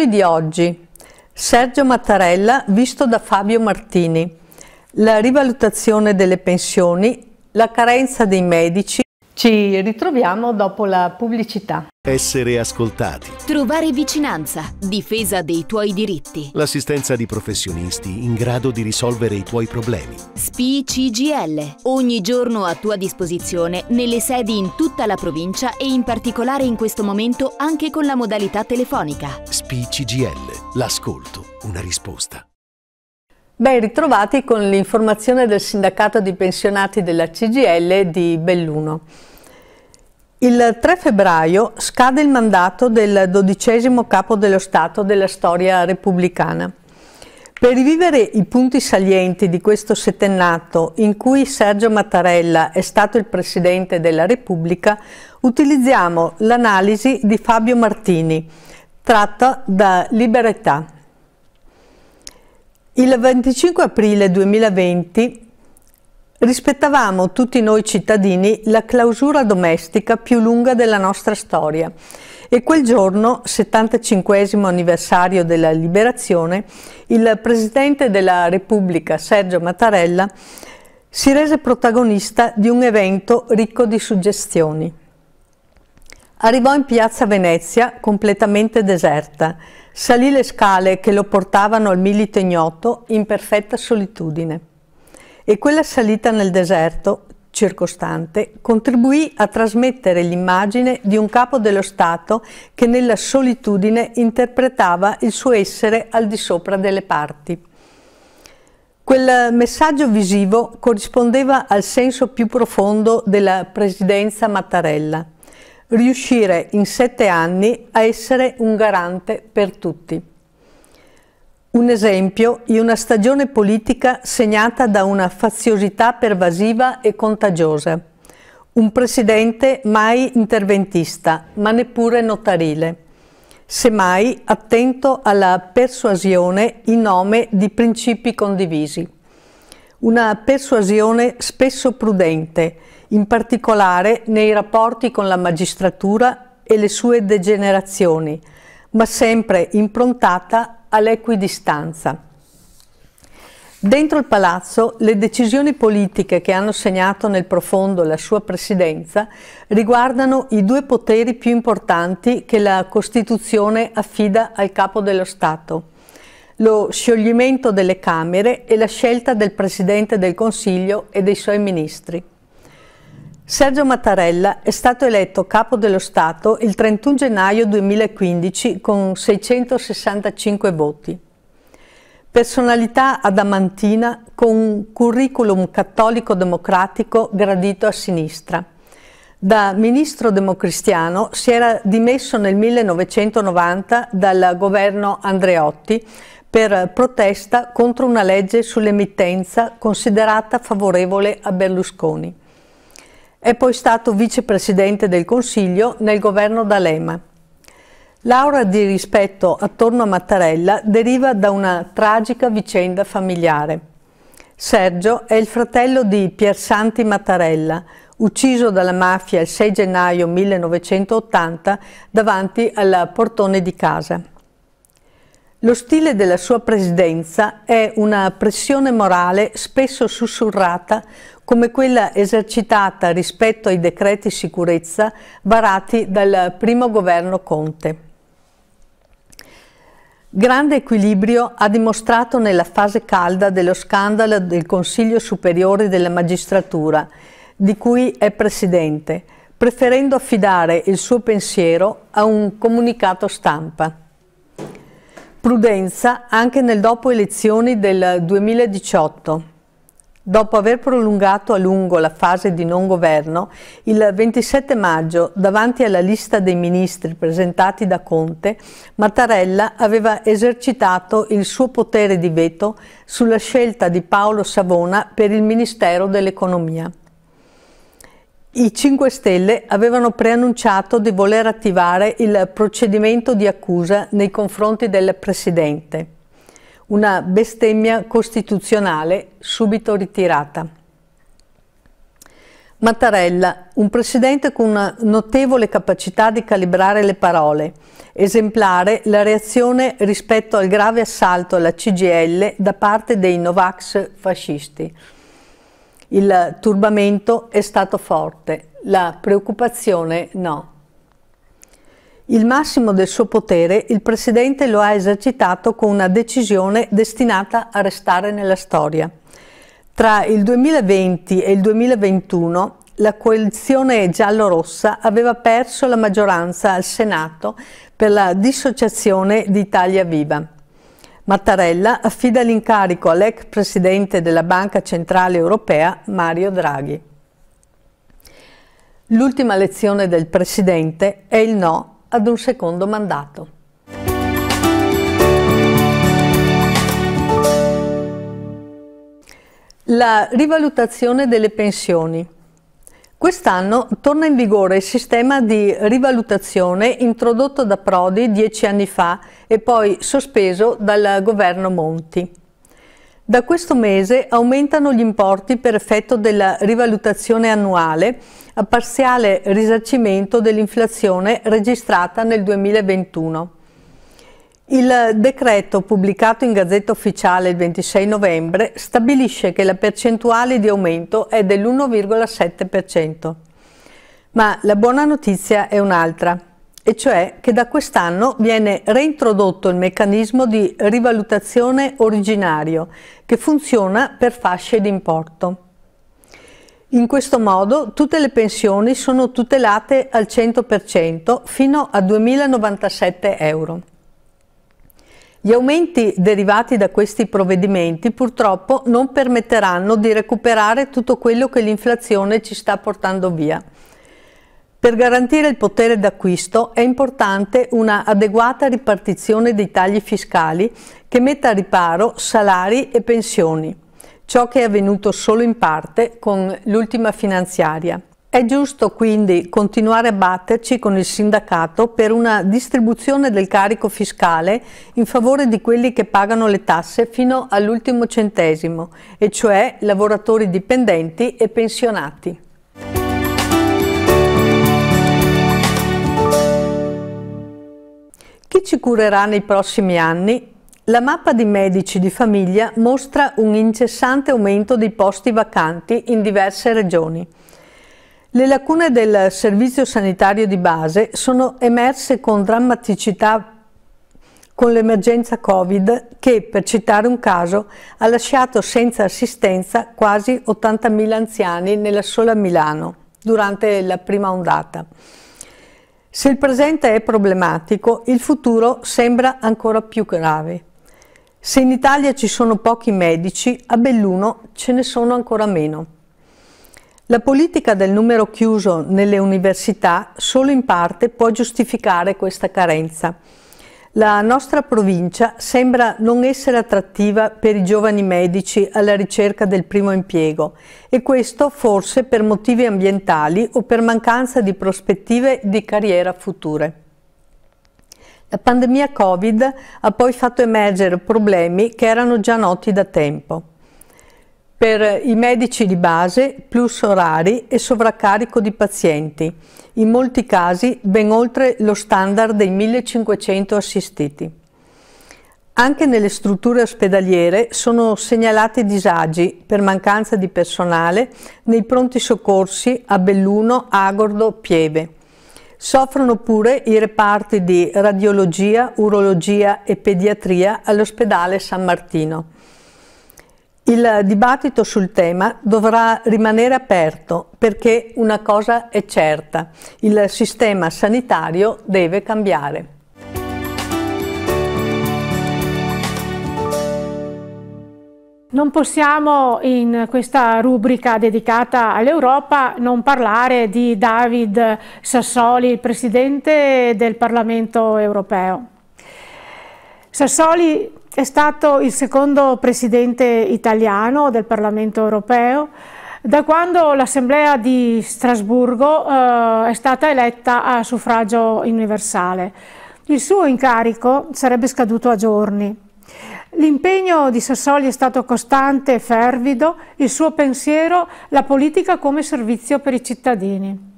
Articoli di oggi. Sergio Mattarella visto da Fabio Martini. La rivalutazione delle pensioni, la carenza dei medici. Ci ritroviamo dopo la pubblicità. Essere ascoltati. Trovare vicinanza. Difesa dei tuoi diritti. L'assistenza di professionisti in grado di risolvere i tuoi problemi. SPI CGL. Ogni giorno a tua disposizione nelle sedi in tutta la provincia e in particolare in questo momento anche con la modalità telefonica. SPI CGL. L'ascolto. Una risposta. Ben ritrovati con l'informazione del sindacato di pensionati della CGL di Belluno. Il 3 febbraio scade il mandato del dodicesimo capo dello Stato della storia repubblicana. Per rivivere i punti salienti di questo settennato in cui Sergio Mattarella è stato il Presidente della Repubblica, utilizziamo l'analisi di Fabio Martini, tratta da Libertà. Il 25 aprile 2020 Rispettavamo tutti noi cittadini la clausura domestica più lunga della nostra storia e quel giorno, 75 anniversario della liberazione, il Presidente della Repubblica Sergio Mattarella si rese protagonista di un evento ricco di suggestioni. Arrivò in piazza Venezia completamente deserta, salì le scale che lo portavano al milite ignoto in perfetta solitudine e quella salita nel deserto circostante contribuì a trasmettere l'immagine di un capo dello Stato che nella solitudine interpretava il suo essere al di sopra delle parti. Quel messaggio visivo corrispondeva al senso più profondo della presidenza Mattarella, riuscire in sette anni a essere un garante per tutti. Un esempio in una stagione politica segnata da una faziosità pervasiva e contagiosa. Un presidente mai interventista, ma neppure notarile. Semmai attento alla persuasione in nome di principi condivisi. Una persuasione spesso prudente, in particolare nei rapporti con la magistratura e le sue degenerazioni, ma sempre improntata all'equidistanza. Dentro il palazzo le decisioni politiche che hanno segnato nel profondo la sua presidenza riguardano i due poteri più importanti che la Costituzione affida al capo dello Stato, lo scioglimento delle Camere e la scelta del Presidente del Consiglio e dei suoi ministri. Sergio Mattarella è stato eletto capo dello Stato il 31 gennaio 2015 con 665 voti. Personalità adamantina con un curriculum cattolico-democratico gradito a sinistra. Da ministro democristiano si era dimesso nel 1990 dal governo Andreotti per protesta contro una legge sull'emittenza considerata favorevole a Berlusconi. È poi stato vicepresidente del Consiglio nel governo D'Alema. L'aura di rispetto attorno a Mattarella deriva da una tragica vicenda familiare. Sergio è il fratello di Piersanti Mattarella, ucciso dalla mafia il 6 gennaio 1980 davanti al portone di casa. Lo stile della sua presidenza è una pressione morale spesso sussurrata come quella esercitata rispetto ai decreti sicurezza varati dal primo governo Conte. Grande equilibrio ha dimostrato nella fase calda dello scandalo del Consiglio Superiore della Magistratura, di cui è presidente, preferendo affidare il suo pensiero a un comunicato stampa. Prudenza anche nel dopo elezioni del 2018. Dopo aver prolungato a lungo la fase di non governo, il 27 maggio, davanti alla lista dei ministri presentati da Conte, Mattarella aveva esercitato il suo potere di veto sulla scelta di Paolo Savona per il Ministero dell'Economia. I 5 Stelle avevano preannunciato di voler attivare il procedimento di accusa nei confronti del Presidente una bestemmia costituzionale subito ritirata. Mattarella, un presidente con una notevole capacità di calibrare le parole, esemplare la reazione rispetto al grave assalto alla CGL da parte dei Novax fascisti. Il turbamento è stato forte, la preoccupazione no. Il massimo del suo potere il Presidente lo ha esercitato con una decisione destinata a restare nella storia. Tra il 2020 e il 2021 la coalizione giallo-rossa aveva perso la maggioranza al Senato per la dissociazione d'Italia Viva. Mattarella affida l'incarico all'ex presidente della Banca Centrale Europea Mario Draghi. L'ultima lezione del presidente è il no ad un secondo mandato. La rivalutazione delle pensioni. Quest'anno torna in vigore il sistema di rivalutazione introdotto da Prodi dieci anni fa e poi sospeso dal governo Monti. Da questo mese aumentano gli importi per effetto della rivalutazione annuale a parziale risarcimento dell'inflazione registrata nel 2021. Il decreto pubblicato in Gazzetta Ufficiale il 26 novembre stabilisce che la percentuale di aumento è dell'1,7%. Ma la buona notizia è un'altra e cioè che da quest'anno viene reintrodotto il meccanismo di rivalutazione originario che funziona per fasce d'importo. In questo modo tutte le pensioni sono tutelate al 100% fino a 2097 euro. Gli aumenti derivati da questi provvedimenti purtroppo non permetteranno di recuperare tutto quello che l'inflazione ci sta portando via per garantire il potere d'acquisto è importante una adeguata ripartizione dei tagli fiscali che metta a riparo salari e pensioni, ciò che è avvenuto solo in parte con l'ultima finanziaria. È giusto quindi continuare a batterci con il sindacato per una distribuzione del carico fiscale in favore di quelli che pagano le tasse fino all'ultimo centesimo, e cioè lavoratori dipendenti e pensionati. Chi ci curerà nei prossimi anni? La mappa di medici di famiglia mostra un incessante aumento dei posti vacanti in diverse regioni. Le lacune del servizio sanitario di base sono emerse con drammaticità con l'emergenza Covid che, per citare un caso, ha lasciato senza assistenza quasi 80.000 anziani nella sola Milano durante la prima ondata. Se il presente è problematico, il futuro sembra ancora più grave. Se in Italia ci sono pochi medici, a Belluno ce ne sono ancora meno. La politica del numero chiuso nelle università solo in parte può giustificare questa carenza. La nostra provincia sembra non essere attrattiva per i giovani medici alla ricerca del primo impiego e questo forse per motivi ambientali o per mancanza di prospettive di carriera future. La pandemia Covid ha poi fatto emergere problemi che erano già noti da tempo per i medici di base, plus orari e sovraccarico di pazienti, in molti casi ben oltre lo standard dei 1500 assistiti. Anche nelle strutture ospedaliere sono segnalati disagi per mancanza di personale nei pronti soccorsi a Belluno, Agordo, Pieve. Soffrono pure i reparti di radiologia, urologia e pediatria all'ospedale San Martino. Il dibattito sul tema dovrà rimanere aperto perché una cosa è certa, il sistema sanitario deve cambiare. Non possiamo in questa rubrica dedicata all'Europa non parlare di David Sassoli, Presidente del Parlamento europeo. Sassoli è stato il secondo presidente italiano del Parlamento europeo da quando l'Assemblea di Strasburgo eh, è stata eletta a suffragio universale. Il suo incarico sarebbe scaduto a giorni. L'impegno di Sassoli è stato costante e fervido, il suo pensiero la politica come servizio per i cittadini.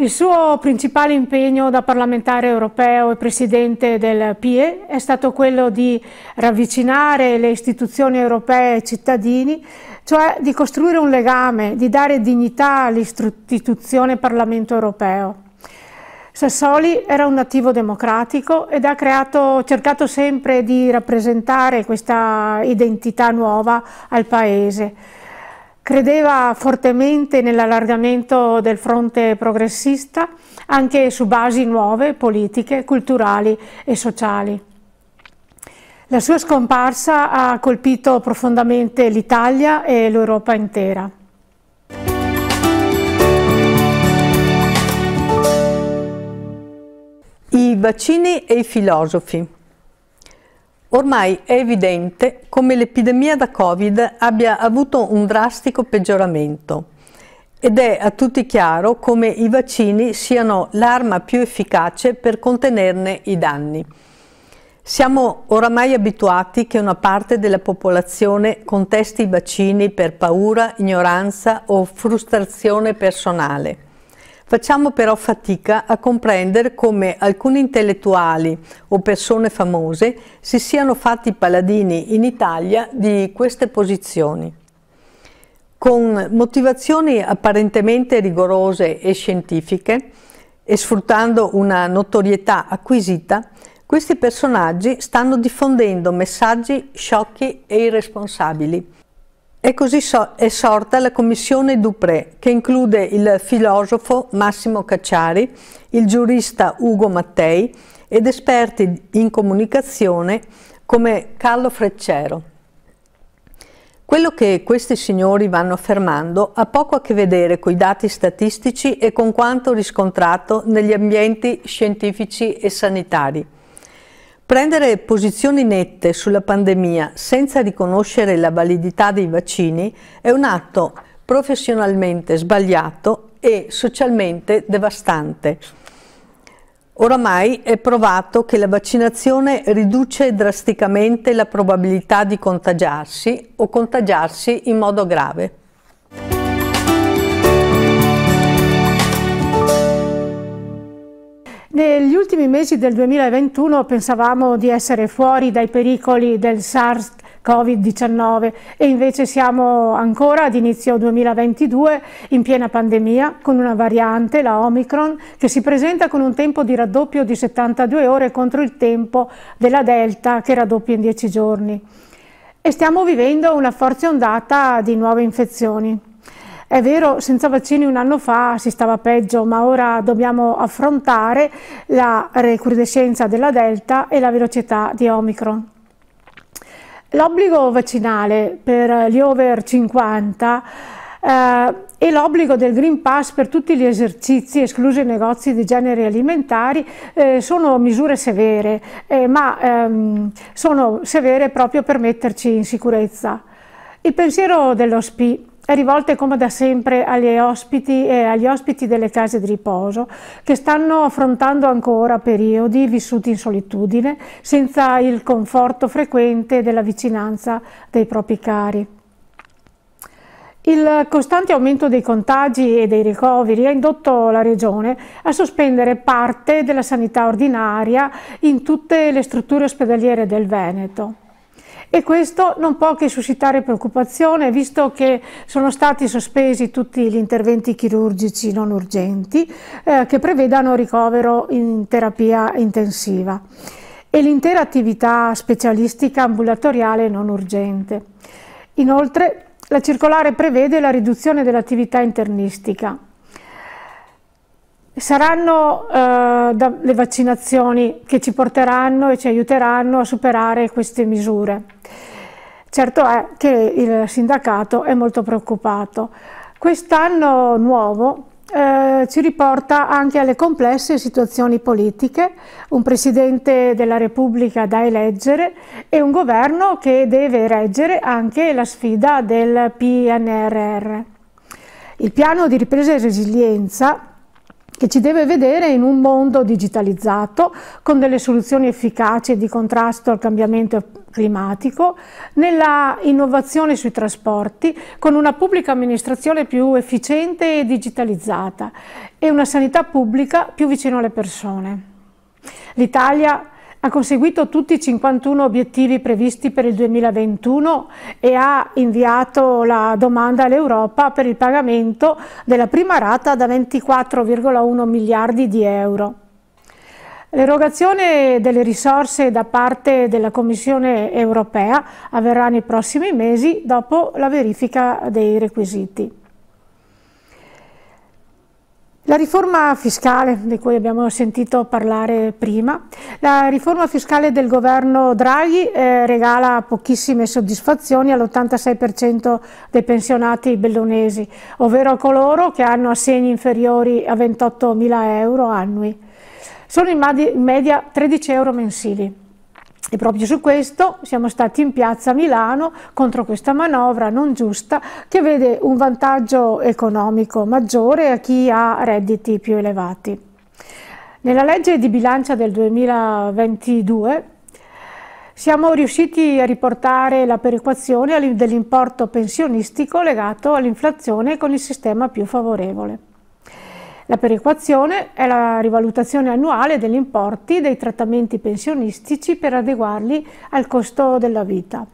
Il suo principale impegno da parlamentare europeo e presidente del PIE è stato quello di ravvicinare le istituzioni europee ai cittadini, cioè di costruire un legame, di dare dignità all'istituzione Parlamento europeo. Sassoli era un nativo democratico ed ha creato, cercato sempre di rappresentare questa identità nuova al Paese Credeva fortemente nell'allargamento del fronte progressista anche su basi nuove, politiche, culturali e sociali. La sua scomparsa ha colpito profondamente l'Italia e l'Europa intera. I vaccini e i filosofi. Ormai è evidente come l'epidemia da Covid abbia avuto un drastico peggioramento ed è a tutti chiaro come i vaccini siano l'arma più efficace per contenerne i danni. Siamo oramai abituati che una parte della popolazione contesti i vaccini per paura, ignoranza o frustrazione personale. Facciamo però fatica a comprendere come alcuni intellettuali o persone famose si siano fatti paladini in Italia di queste posizioni. Con motivazioni apparentemente rigorose e scientifiche e sfruttando una notorietà acquisita, questi personaggi stanno diffondendo messaggi sciocchi e irresponsabili e così so è sorta la commissione Dupré, che include il filosofo Massimo Cacciari, il giurista Ugo Mattei ed esperti in comunicazione come Carlo Freccero. Quello che questi signori vanno affermando ha poco a che vedere con i dati statistici e con quanto riscontrato negli ambienti scientifici e sanitari. Prendere posizioni nette sulla pandemia senza riconoscere la validità dei vaccini è un atto professionalmente sbagliato e socialmente devastante. Oramai è provato che la vaccinazione riduce drasticamente la probabilità di contagiarsi o contagiarsi in modo grave. Negli ultimi mesi del 2021 pensavamo di essere fuori dai pericoli del SARS Covid-19 e invece siamo ancora ad inizio 2022 in piena pandemia con una variante, la Omicron, che si presenta con un tempo di raddoppio di 72 ore contro il tempo della Delta che raddoppia in 10 giorni. E stiamo vivendo una forte ondata di nuove infezioni. È vero, senza vaccini un anno fa si stava peggio, ma ora dobbiamo affrontare la recrudescenza della Delta e la velocità di Omicron. L'obbligo vaccinale per gli over 50 eh, e l'obbligo del Green Pass per tutti gli esercizi, esclusi i negozi di generi alimentari, eh, sono misure severe, eh, ma ehm, sono severe proprio per metterci in sicurezza. Il pensiero dello SPI è rivolta come da sempre agli ospiti e agli ospiti delle case di riposo che stanno affrontando ancora periodi vissuti in solitudine senza il conforto frequente della vicinanza dei propri cari. Il costante aumento dei contagi e dei ricoveri ha indotto la Regione a sospendere parte della sanità ordinaria in tutte le strutture ospedaliere del Veneto e questo non può che suscitare preoccupazione visto che sono stati sospesi tutti gli interventi chirurgici non urgenti eh, che prevedano ricovero in terapia intensiva e l'intera attività specialistica ambulatoriale non urgente. Inoltre la circolare prevede la riduzione dell'attività internistica Saranno eh, le vaccinazioni che ci porteranno e ci aiuteranno a superare queste misure. Certo è che il sindacato è molto preoccupato. Quest'anno nuovo eh, ci riporta anche alle complesse situazioni politiche, un Presidente della Repubblica da eleggere e un governo che deve reggere anche la sfida del PNRR. Il piano di ripresa e resilienza che ci deve vedere in un mondo digitalizzato con delle soluzioni efficaci di contrasto al cambiamento climatico, nella innovazione sui trasporti, con una pubblica amministrazione più efficiente e digitalizzata e una sanità pubblica più vicino alle persone. L'Italia ha conseguito tutti i 51 obiettivi previsti per il 2021 e ha inviato la domanda all'Europa per il pagamento della prima rata da 24,1 miliardi di euro. L'erogazione delle risorse da parte della Commissione europea avverrà nei prossimi mesi dopo la verifica dei requisiti. La riforma fiscale di cui abbiamo sentito parlare prima, la riforma fiscale del governo Draghi eh, regala pochissime soddisfazioni all'86% dei pensionati bellonesi, ovvero coloro che hanno assegni inferiori a 28.000 euro annui. Sono in media 13 euro mensili. E proprio su questo siamo stati in piazza a Milano contro questa manovra non giusta che vede un vantaggio economico maggiore a chi ha redditi più elevati. Nella legge di bilancia del 2022 siamo riusciti a riportare la perequazione dell'importo pensionistico legato all'inflazione con il sistema più favorevole. La perequazione è la rivalutazione annuale degli importi dei trattamenti pensionistici per adeguarli al costo della vita.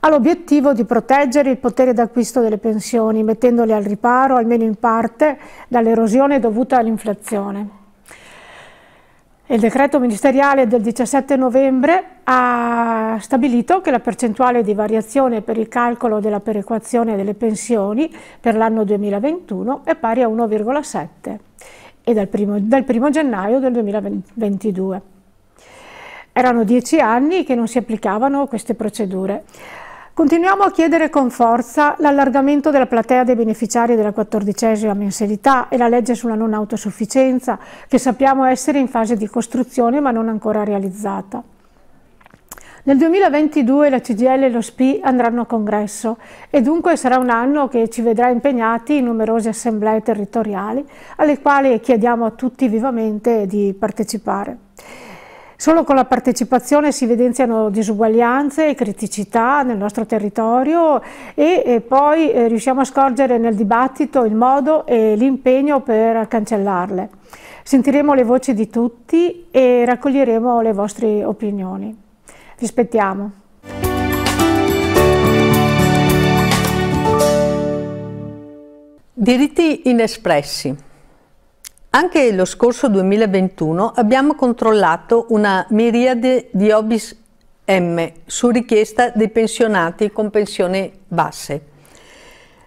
Ha l'obiettivo di proteggere il potere d'acquisto delle pensioni, mettendole al riparo, almeno in parte, dall'erosione dovuta all'inflazione. Il decreto ministeriale del 17 novembre ha stabilito che la percentuale di variazione per il calcolo della perequazione delle pensioni per l'anno 2021 è pari a 1,7 e dal primo, dal primo gennaio del 2022. Erano dieci anni che non si applicavano queste procedure. Continuiamo a chiedere con forza l'allargamento della platea dei beneficiari della quattordicesima mensilità e la legge sulla non autosufficienza, che sappiamo essere in fase di costruzione ma non ancora realizzata. Nel 2022 la CGL e lo SPI andranno a congresso e dunque sarà un anno che ci vedrà impegnati in numerose assemblee territoriali alle quali chiediamo a tutti vivamente di partecipare. Solo con la partecipazione si evidenziano disuguaglianze e criticità nel nostro territorio e, e poi eh, riusciamo a scorgere nel dibattito il modo e l'impegno per cancellarle. Sentiremo le voci di tutti e raccoglieremo le vostre opinioni. Rispettiamo. Diritti inespressi. Anche lo scorso 2021 abbiamo controllato una miriade di OBIS M su richiesta dei pensionati con pensioni basse.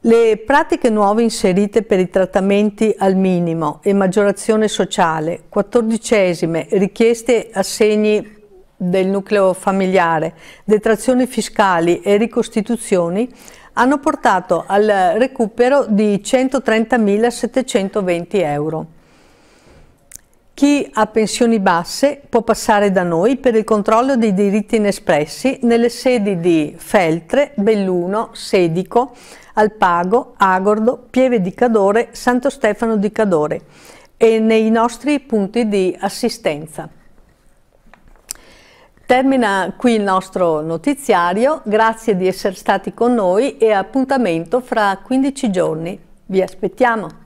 Le pratiche nuove inserite per i trattamenti al minimo e maggiorazione sociale, quattordicesime, richieste assegni del nucleo familiare, detrazioni fiscali e ricostituzioni hanno portato al recupero di 130.720 euro. Chi ha pensioni basse può passare da noi per il controllo dei diritti inespressi nelle sedi di Feltre, Belluno, Sedico, Alpago, Agordo, Pieve di Cadore, Santo Stefano di Cadore e nei nostri punti di assistenza. Termina qui il nostro notiziario, grazie di essere stati con noi e appuntamento fra 15 giorni. Vi aspettiamo!